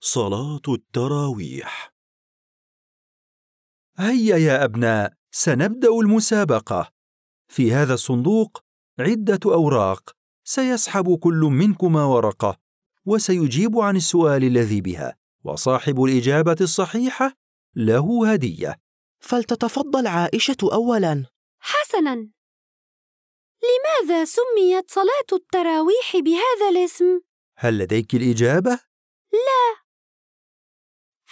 صلاة التراويح هيا يا أبناء سنبدأ المسابقة في هذا الصندوق عدة أوراق سيسحب كل منكما ورقة وسيجيب عن السؤال الذي بها وصاحب الإجابة الصحيحة له هدية فلتتفضل عائشة أولاً حسناً لماذا سميت صلاة التراويح بهذا الاسم؟ هل لديك الإجابة؟ لا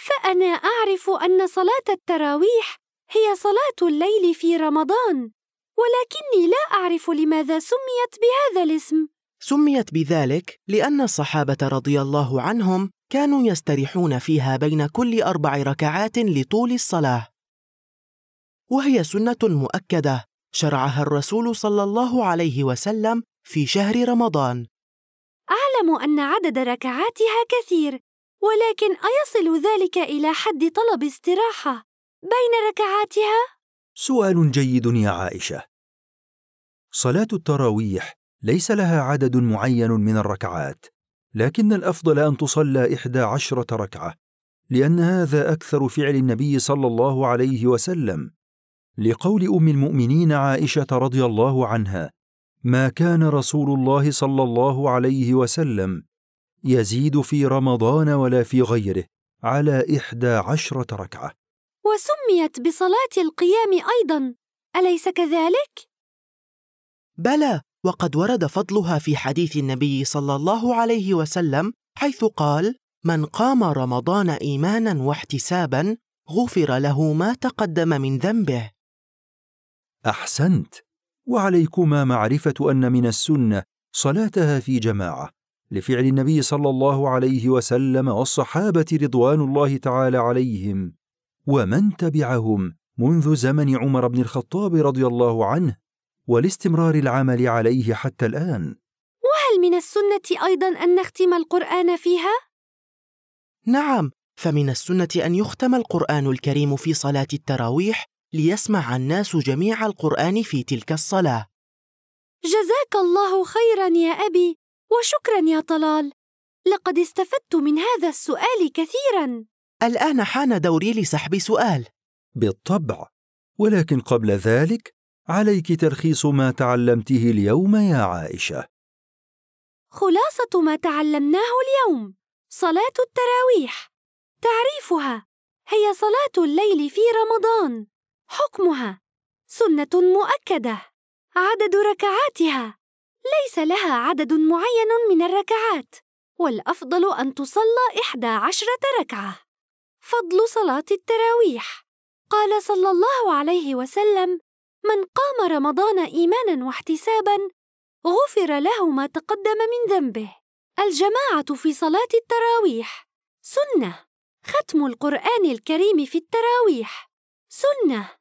فأنا أعرف أن صلاة التراويح هي صلاة الليل في رمضان، ولكني لا أعرف لماذا سميت بهذا الاسم. سميت بذلك لأن الصحابة رضي الله عنهم كانوا يستريحون فيها بين كل أربع ركعات لطول الصلاة. وهي سنة مؤكدة شرعها الرسول صلى الله عليه وسلم في شهر رمضان. أعلم أن عدد ركعاتها كثير، ولكن أيصل ذلك إلى حد طلب استراحة بين ركعاتها؟ سؤال جيد يا عائشة. صلاة التراويح ليس لها عدد معين من الركعات، لكن الأفضل أن تصلى إحدى عشرة ركعة، لأن هذا أكثر فعل النبي صلى الله عليه وسلم، لقول أم المؤمنين عائشة رضي الله عنها: ما كان رسول الله صلى الله عليه وسلم يزيد في رمضان ولا في غيره على إحدى عشرة ركعة وسميت بصلاة القيام أيضا أليس كذلك؟ بلى وقد ورد فضلها في حديث النبي صلى الله عليه وسلم حيث قال من قام رمضان إيمانا واحتسابا غفر له ما تقدم من ذنبه أحسنت وعليكما معرفة أن من السنة صلاتها في جماعة لفعل النبي صلى الله عليه وسلم والصحابه رضوان الله تعالى عليهم ومن تبعهم منذ زمن عمر بن الخطاب رضي الله عنه ولاستمرار العمل عليه حتى الان وهل من السنه ايضا ان نختم القران فيها نعم فمن السنه ان يختم القران الكريم في صلاه التراويح ليسمع الناس جميع القران في تلك الصلاه جزاك الله خيرا يا ابي وشكرا يا طلال لقد استفدت من هذا السؤال كثيرا الان حان دوري لسحب سؤال بالطبع ولكن قبل ذلك عليك تلخيص ما تعلمته اليوم يا عائشه خلاصه ما تعلمناه اليوم صلاه التراويح تعريفها هي صلاه الليل في رمضان حكمها سنه مؤكده عدد ركعاتها ليس لها عدد معين من الركعات والأفضل أن تصلى إحدى عشرة ركعة فضل صلاة التراويح قال صلى الله عليه وسلم من قام رمضان إيمانا واحتسابا غفر له ما تقدم من ذنبه الجماعة في صلاة التراويح سنة ختم القرآن الكريم في التراويح سنة